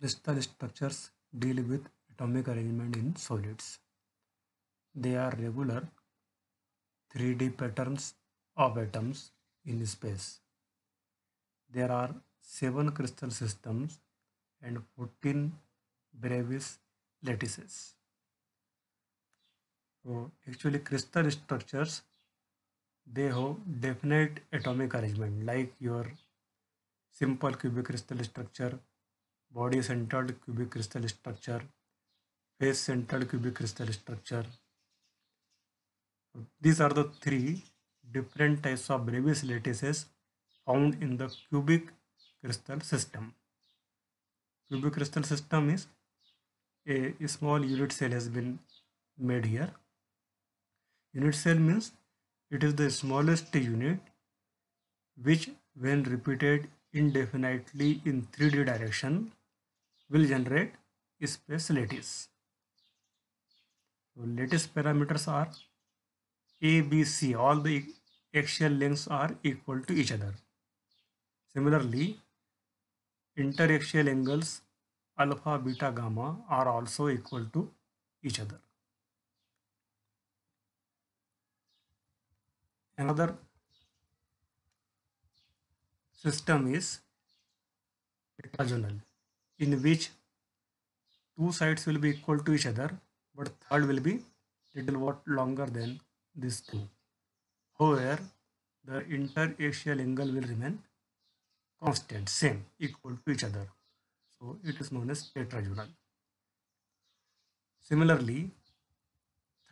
Crystal structures deal with atomic arrangement in solids. They are regular 3D patterns of atoms in space. There are 7 crystal systems and 14 Brevis lattices. So actually crystal structures they have definite atomic arrangement like your simple cubic crystal structure body centered cubic crystal structure face centered cubic crystal structure these are the three different types of brevis lattices found in the cubic crystal system cubic crystal system is a, a small unit cell has been made here unit cell means it is the smallest unit which when repeated indefinitely in 3d direction will generate space lattice. So lattice parameters are A, B, C. All the axial lengths are equal to each other. Similarly, interaxial angles alpha, beta, gamma are also equal to each other. Another system is tetragonal in which two sides will be equal to each other but third will be little what longer than these two. However, the interaxial angle will remain constant, same, equal to each other. So it is known as tetragonal. Similarly,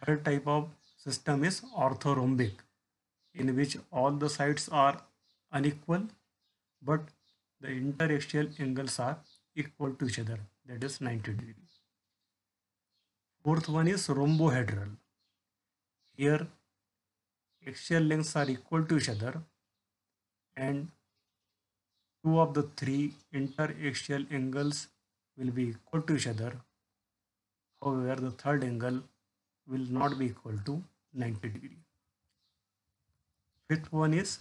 third type of system is orthorhombic in which all the sides are unequal but the interaxial angles are equal to each other that is 90 degrees. Fourth one is rhombohedral. Here axial lengths are equal to each other and two of the three interaxial angles will be equal to each other. However, the third angle will not be equal to 90 degree. Fifth one is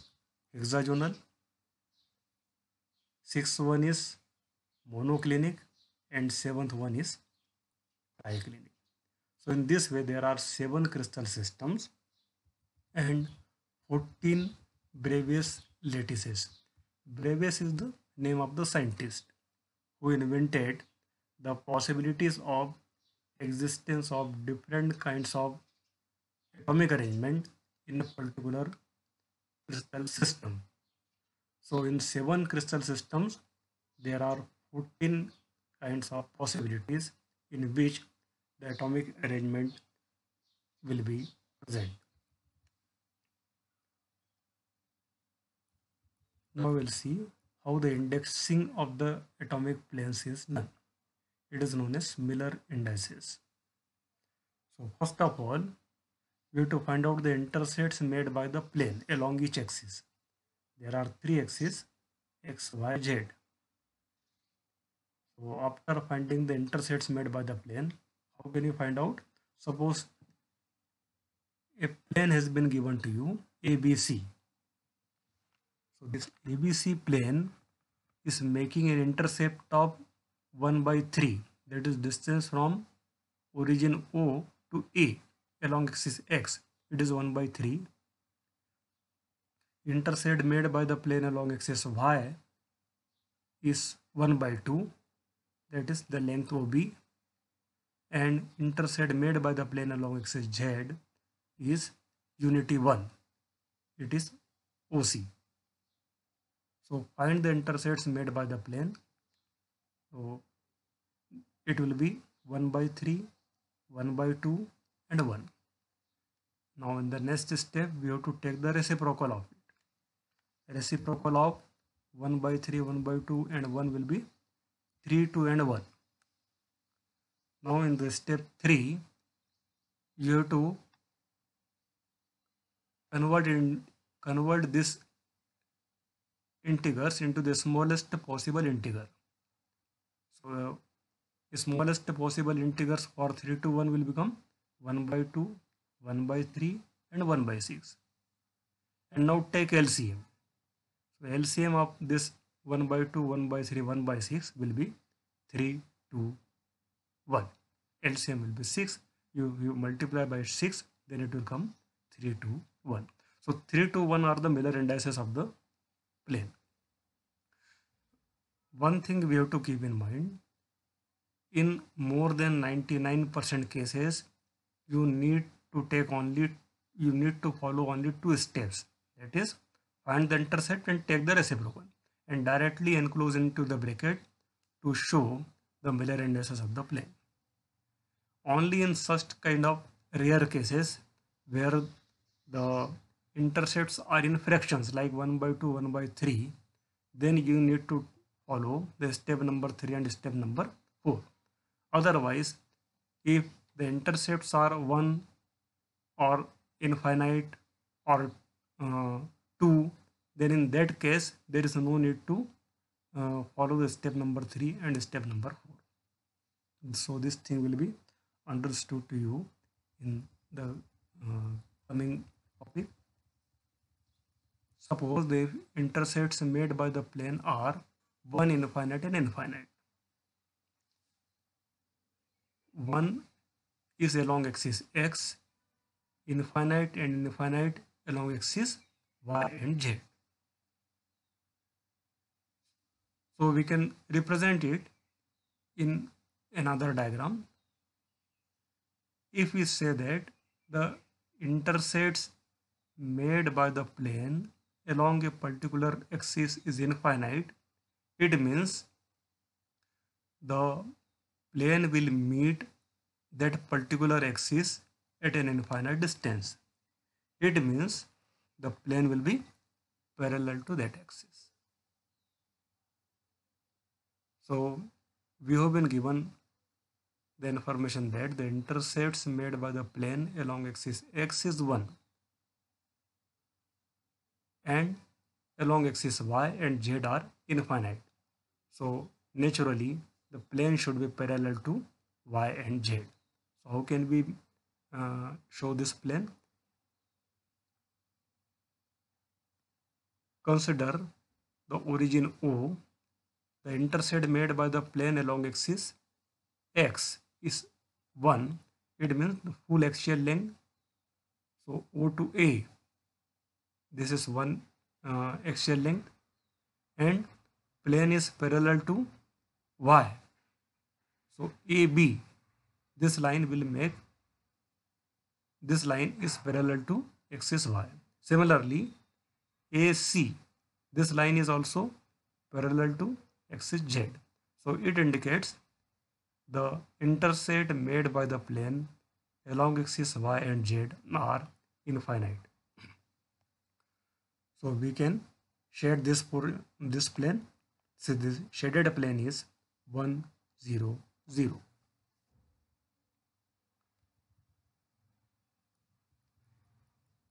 hexagonal. Sixth one is monoclinic and seventh one is triclinic. So in this way there are seven crystal systems and 14 Bravais lattices. Bravais is the name of the scientist who invented the possibilities of existence of different kinds of atomic arrangement in a particular crystal system. So in seven crystal systems, there are 14 kinds of possibilities in which the atomic arrangement will be present. Now we'll see how the indexing of the atomic planes is done. It is known as Miller indices. So first of all, we have to find out the intersects made by the plane along each axis. There are three axes, x, y, z. So after finding the intersects made by the plane, how can you find out? Suppose a plane has been given to you, ABC. So this ABC plane is making an intercept of 1 by 3 that is distance from origin O to A along axis X it is 1 by 3 intercept made by the plane along axis Y is 1 by 2 that is the length OB and intersect made by the plane along axis Z is unity 1. It is OC. So find the intersects made by the plane. So it will be 1 by 3, 1 by 2 and 1. Now in the next step we have to take the reciprocal of it. Reciprocal of 1 by 3, 1 by 2 and 1 will be 3, 2 and 1. Now in the step 3, you have to convert, in, convert this integers into the smallest possible integer. So uh, the smallest possible integers for 3 to 1 will become 1 by 2, 1 by 3 and 1 by 6. And now take LCM. So LCM of this 1 by 2, 1 by 3, 1 by 6 will be 3, 2, 1. LCM will be 6. You, you multiply by 6, then it will come 3, 2, 1. So 3, 2, 1 are the Miller indices of the plane. One thing we have to keep in mind, in more than 99% cases, you need to take only, you need to follow only two steps. That is, find the intercept and take the reciprocal and directly enclose into the bracket to show the Miller indices of the plane. Only in such kind of rare cases where the intercepts are in fractions like 1 by 2, 1 by 3, then you need to follow the step number 3 and step number 4. Otherwise, if the intercepts are 1 or infinite or uh, 2 then in that case there is no need to uh, follow the step number 3 and step number 4 so this thing will be understood to you in the uh, coming topic suppose the intersects made by the plane are 1 infinite and infinite 1 is along axis x infinite and infinite along axis y and z So we can represent it in another diagram. If we say that the intersects made by the plane along a particular axis is infinite, it means the plane will meet that particular axis at an infinite distance. It means the plane will be parallel to that axis. So we have been given the information that the intercepts made by the plane along axis x is 1 and along axis y and z are infinite. So naturally the plane should be parallel to y and z. So how can we uh, show this plane? Consider the origin O the intercept made by the plane along axis x is 1 it means the full axial length so o to a this is one uh, axial length and plane is parallel to y so ab this line will make this line is parallel to axis y similarly ac this line is also parallel to axis z. So it indicates the intersect made by the plane along axis y and z are infinite. So we can shade this for this plane. So this shaded plane is 1 0 0.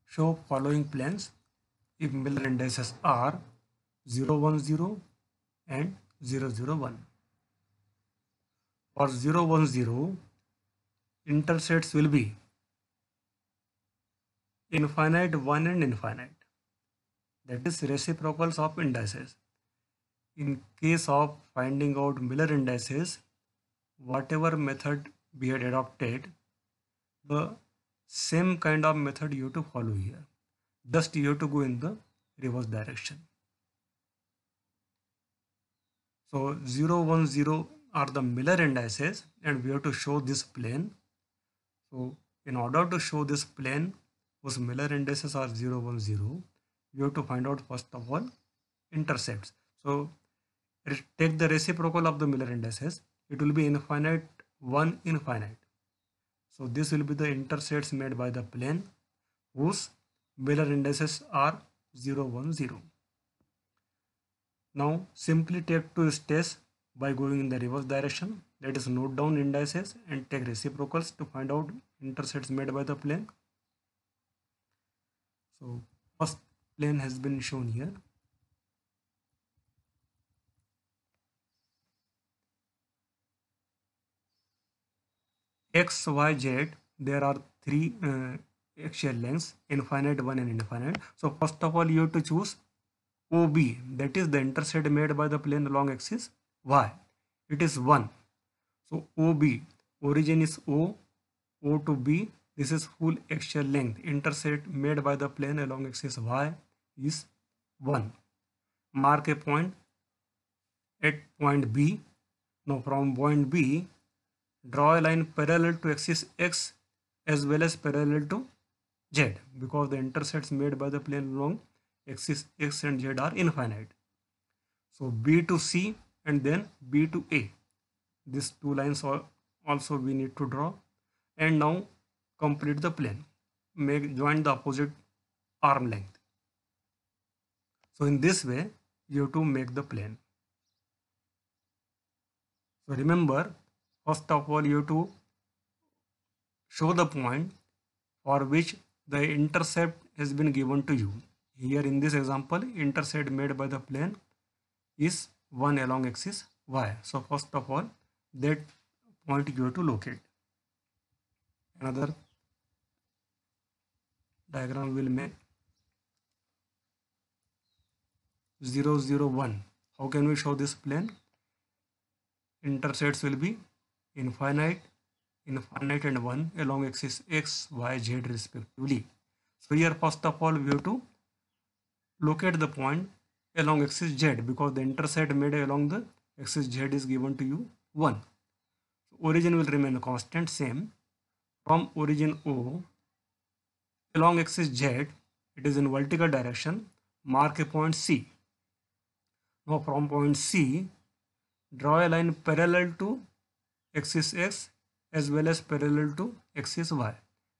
Show following planes if Miller indices are 0 1 0 and 001 for 010 intersets will be infinite 1 and infinite that is reciprocals of indices in case of finding out Miller indices whatever method we had adopted the same kind of method you have to follow here just you have to go in the reverse direction so 0, 010 are the Miller indices and we have to show this plane. So in order to show this plane whose Miller indices are 0, 010, you have to find out first of all intercepts. So take the reciprocal of the Miller indices. It will be infinite, 1 infinite. So this will be the intercepts made by the plane whose Miller indices are 0, 010. Now simply take two steps by going in the reverse direction that is note down indices and take reciprocals to find out intercepts made by the plane. So first plane has been shown here. X, Y, Z there are three uh, axial lengths infinite one and infinite so first of all you have to choose OB that is the intercept made by the plane along axis Y it is 1 so OB origin is O O to B this is full axial length Intercept made by the plane along axis Y is 1 mark a point at point B now from point B draw a line parallel to axis X as well as parallel to Z because the intercepts made by the plane along x is x and z are infinite so b to c and then b to a these two lines are also we need to draw and now complete the plane make join the opposite arm length so in this way you have to make the plane so remember first of all you have to show the point for which the intercept has been given to you here in this example intersect made by the plane is one along axis y so first of all that point you have to locate another diagram will make 1 how can we show this plane intersects will be infinite infinite and 1 along axis x y z respectively so here first of all we have to locate the point along axis z because the intersect made along the axis z is given to you 1. So origin will remain constant same. From origin O along axis z it is in vertical direction mark a point C. Now from point C draw a line parallel to axis x as well as parallel to axis y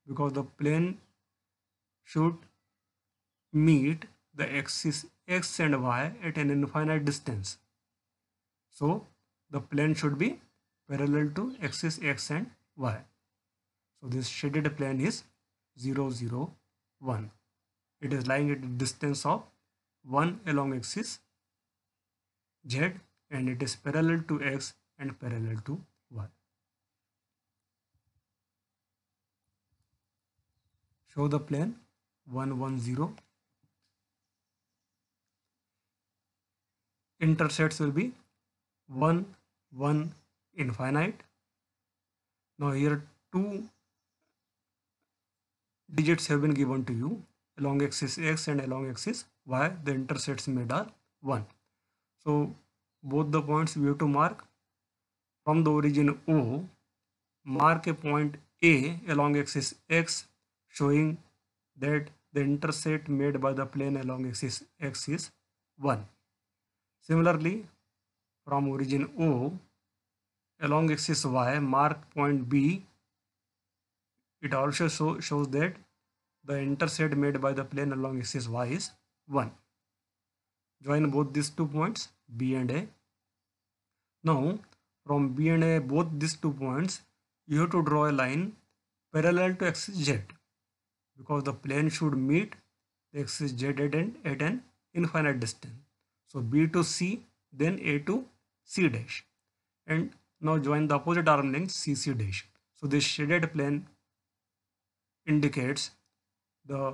because the plane should meet the axis x and y at an infinite distance. So the plane should be parallel to axis x and y. So this shaded plane is 0, 0, 1. It is lying at a distance of 1 along axis z and it is parallel to x and parallel to y. Show the plane 110 intersets will be 1 1 infinite now here two digits have been given to you along axis x and along axis y the intersects made are 1 so both the points we have to mark from the origin o mark a point a along axis x showing that the intersect made by the plane along axis x is 1 Similarly, from origin O, along axis Y, mark point B, it also show, shows that the intersect made by the plane along axis Y is 1. Join both these two points, B and A. Now, from B and A, both these two points, you have to draw a line parallel to axis Z because the plane should meet the axis Z at at an infinite distance. So B to C, then A to C dash. And now join the opposite arm length CC dash. So this shaded plane indicates the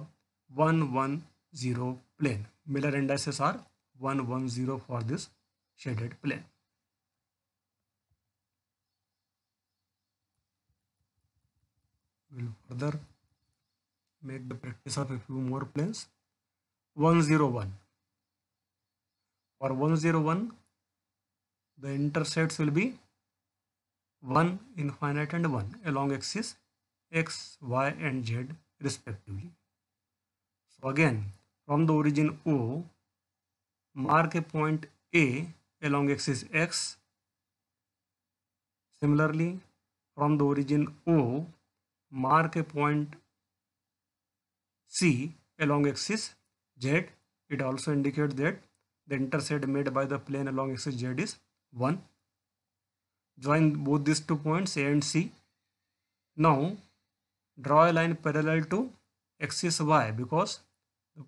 110 plane. Miller indices are 110 for this shaded plane. We'll further make the practice of a few more planes. 101 for 101 the intercepts will be 1 infinite and 1 along axis x y and z respectively so again from the origin o mark a point a along axis x similarly from the origin o mark a point c along axis z it also indicates that Intercept intersect made by the plane along axis z is 1 join both these two points a and c now draw a line parallel to axis y because the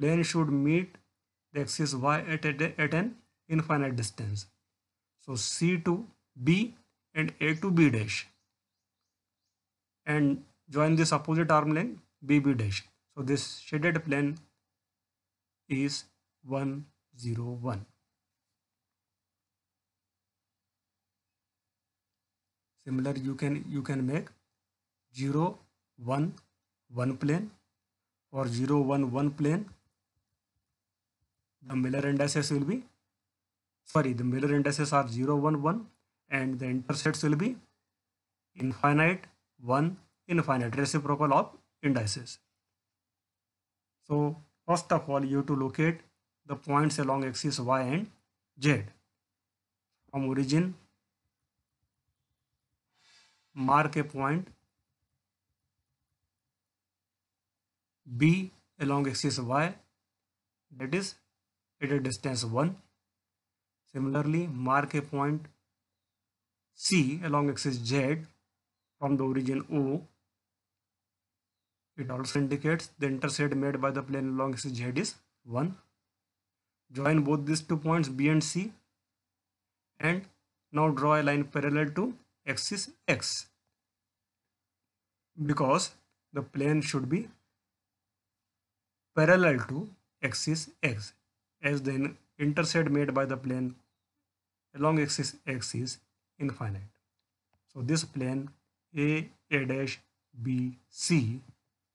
plane should meet the axis y at, at, at an infinite distance so c to b and a to b dash and join this opposite arm length bb dash so this shaded plane is 1 Zero one. Similar you can you can make 0 1 1 plane or 0 1 1 plane. The Miller indices will be sorry the Miller indices are 0 1 1 and the intersects will be infinite 1 infinite reciprocal of indices. So first of all you have to locate the points along axis y and z from origin mark a point b along axis y that is at a distance 1 similarly mark a point c along axis z from the origin o it also indicates the intersect made by the plane along axis z is 1 join both these two points B and C and now draw a line parallel to axis X because the plane should be parallel to axis X as then intersect made by the plane along axis X is infinite. So this plane A A dash B C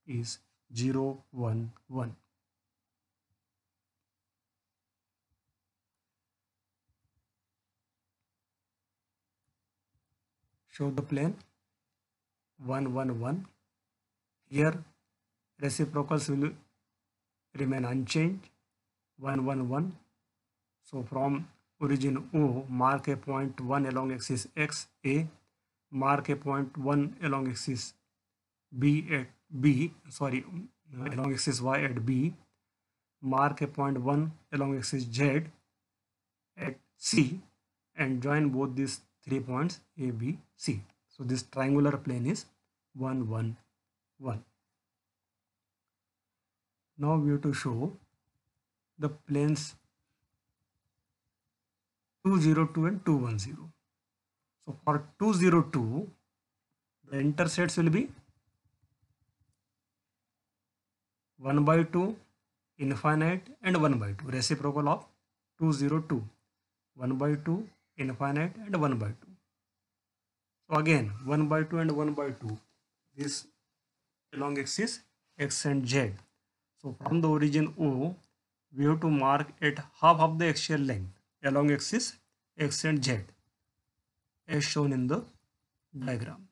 is 0 1 1. show the plane 1 1 1 here reciprocals will remain unchanged 1 1 1 so from origin o mark a point 1 along axis x a mark a point 1 along axis b at b sorry along axis y at b mark a point 1 along axis z at c and join both these three points A, B, C. So this triangular plane is 1, 1, 1. Now we have to show the planes 202 and 210. So for 202, the intersects will be 1 by 2 infinite and 1 by 2 reciprocal of 202 1 by 2 infinite and 1 by 2. So again 1 by 2 and 1 by 2 this along axis x and z. So from the origin O we have to mark at half of the axial length along axis x and z as shown in the diagram.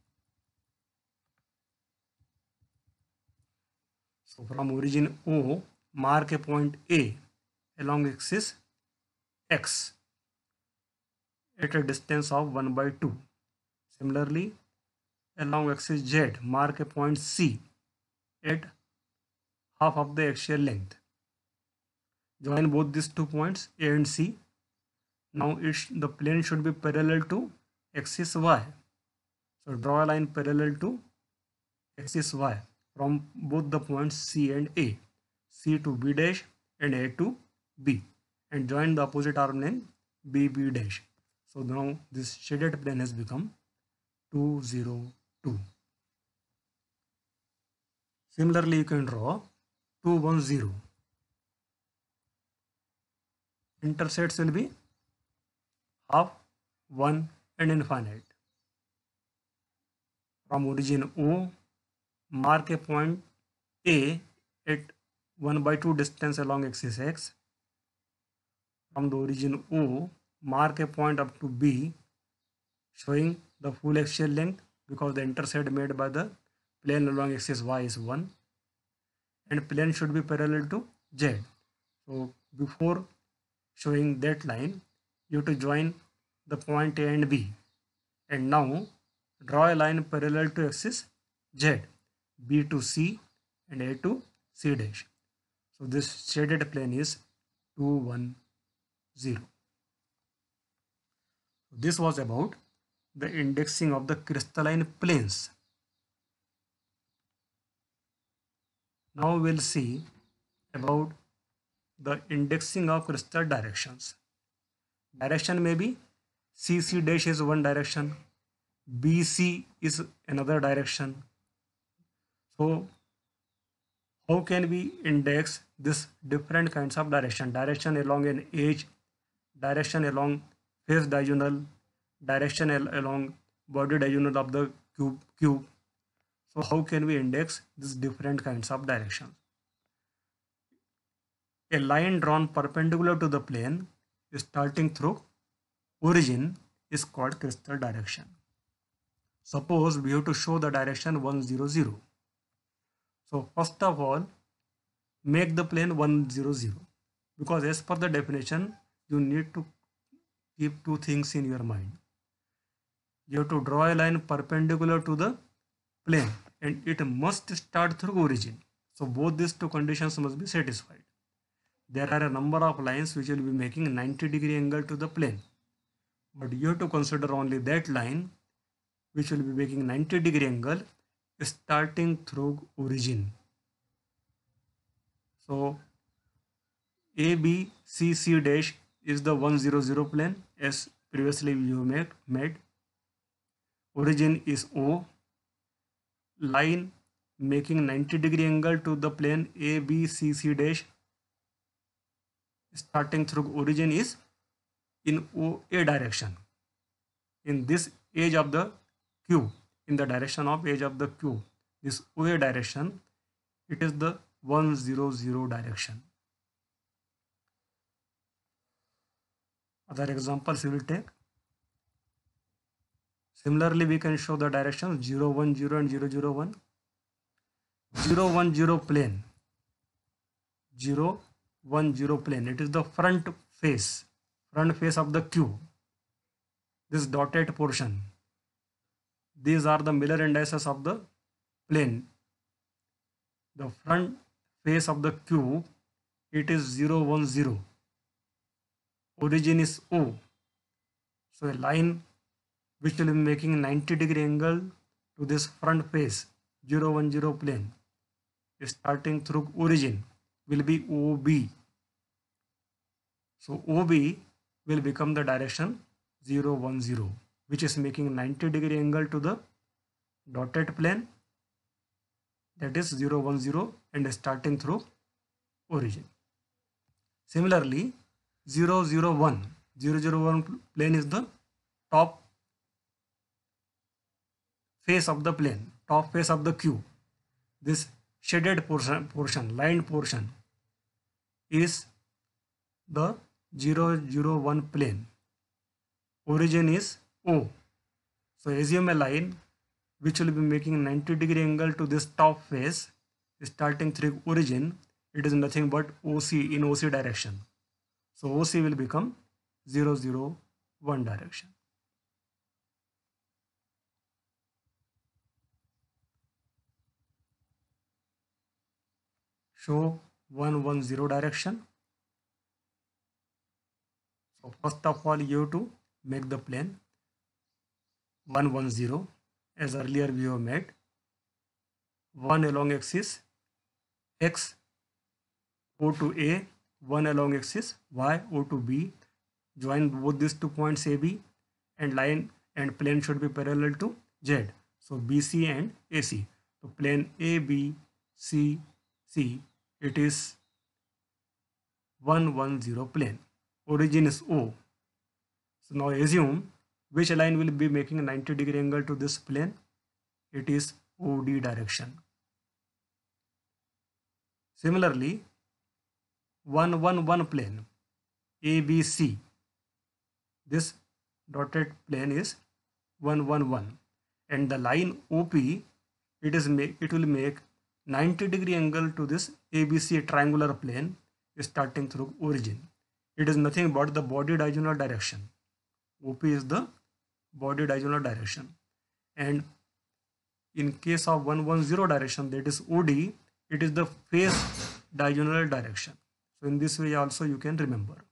So from origin O mark a point A along axis x at a distance of 1 by 2. Similarly, along axis Z, mark a point C at half of the axial length. Join both these two points A and C. Now the plane should be parallel to axis Y. So draw a line parallel to axis Y from both the points C and A. C to B dash and A to B and join the opposite arm in BB dash. So now this shaded plane has become 202. Similarly, you can draw 210. Intersects will be half, 1 and infinite. From origin O, mark a point A at 1 by 2 distance along axis X. From the origin O, mark a point up to B showing the full axial length because the intersect made by the plane along axis y is 1 and plane should be parallel to z. So before showing that line you have to join the point A and B and now draw a line parallel to axis z B to C and A to C dash. So this shaded plane is two one zero. This was about the indexing of the crystalline planes. Now we'll see about the indexing of crystal directions. Direction may be CC dash is one direction, BC is another direction. So how can we index this different kinds of direction? Direction along an edge, direction along face diagonal direction along body diagonal of the cube cube so how can we index these different kinds of directions a line drawn perpendicular to the plane starting through origin is called crystal direction. Suppose we have to show the direction 100. So first of all, make the plane 100 because as per the definition, you need to keep two things in your mind you have to draw a line perpendicular to the plane and it must start through origin so both these two conditions must be satisfied there are a number of lines which will be making 90 degree angle to the plane but you have to consider only that line which will be making 90 degree angle starting through origin so abcc dash is the 100 plane as previously we made. Origin is O. Line making 90 degree angle to the plane ABCC dash starting through origin is in OA direction in this edge of the cube in the direction of edge of the cube this OA direction it is the 100 direction other examples we will take similarly we can show the directions 0 and 001 0 plane 0 plane it is the front face front face of the cube this dotted portion these are the Miller indices of the plane the front face of the cube it is 010 origin is O. So a line which will be making 90 degree angle to this front face 010 plane starting through origin will be OB. So OB will become the direction 010 which is making 90 degree angle to the dotted plane that is 010 and starting through origin. Similarly, 0, 0, 001 001 plane is the top face of the plane top face of the cube this shaded portion portion lined portion is the 001 plane origin is o so assume a line which will be making 90 degree angle to this top face starting through origin it is nothing but oc in oc direction so OC will become 0, 0, 1 direction. Show 1, 1, 0 direction. So first of all you have to make the plane 1, 1, 0 as earlier we have made. 1 along axis x go to a one along axis y o to b join both these two points ab and line and plane should be parallel to z so bc and ac so plane abcc it is 110 plane origin is o so now assume which line will be making a 90 degree angle to this plane it is od direction similarly 111 plane ABC. This dotted plane is 111 and the line OP it is make it will make 90 degree angle to this ABC triangular plane starting through origin. It is nothing but the body diagonal direction. OP is the body diagonal direction and in case of 110 direction that is OD it is the face diagonal direction so in this way also you can remember.